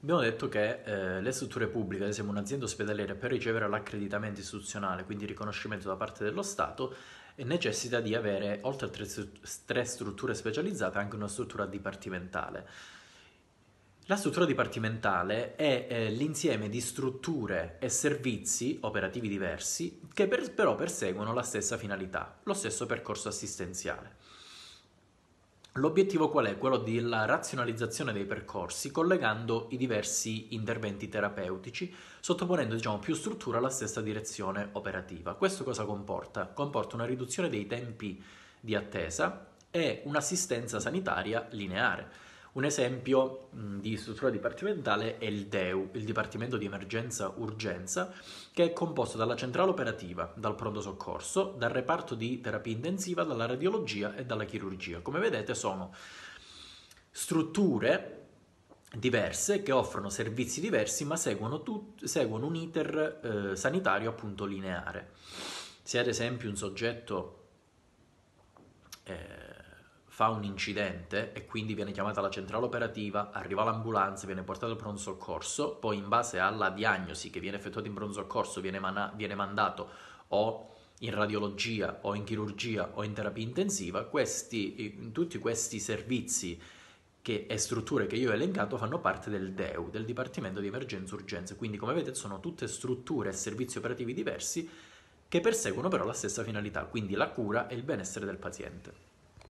Abbiamo detto che eh, le strutture pubbliche, ad esempio un'azienda ospedaliera, per ricevere l'accreditamento istituzionale, quindi il riconoscimento da parte dello Stato, eh, necessita di avere, oltre a tre, tre strutture specializzate, anche una struttura dipartimentale. La struttura dipartimentale è eh, l'insieme di strutture e servizi operativi diversi che per, però perseguono la stessa finalità, lo stesso percorso assistenziale. L'obiettivo qual è? Quello della razionalizzazione dei percorsi collegando i diversi interventi terapeutici, sottoponendo diciamo, più struttura alla stessa direzione operativa. Questo cosa comporta? Comporta una riduzione dei tempi di attesa e un'assistenza sanitaria lineare. Un esempio mm, di struttura dipartimentale è il DEU, il Dipartimento di Emergenza Urgenza, che è composto dalla centrale operativa, dal pronto soccorso, dal reparto di terapia intensiva, dalla radiologia e dalla chirurgia. Come vedete sono strutture diverse che offrono servizi diversi ma seguono, tut- seguono un iter eh, sanitario appunto lineare. Se ad esempio un soggetto fa un incidente e quindi viene chiamata la centrale operativa, arriva l'ambulanza, viene portato al pronto soccorso, poi in base alla diagnosi che viene effettuata in pronto soccorso viene, man- viene mandato o in radiologia o in chirurgia o in terapia intensiva, questi, in tutti questi servizi che, e strutture che io ho elencato fanno parte del DEU, del Dipartimento di Emergenza e Urgenza, quindi come vedete sono tutte strutture e servizi operativi diversi che perseguono però la stessa finalità, quindi la cura e il benessere del paziente.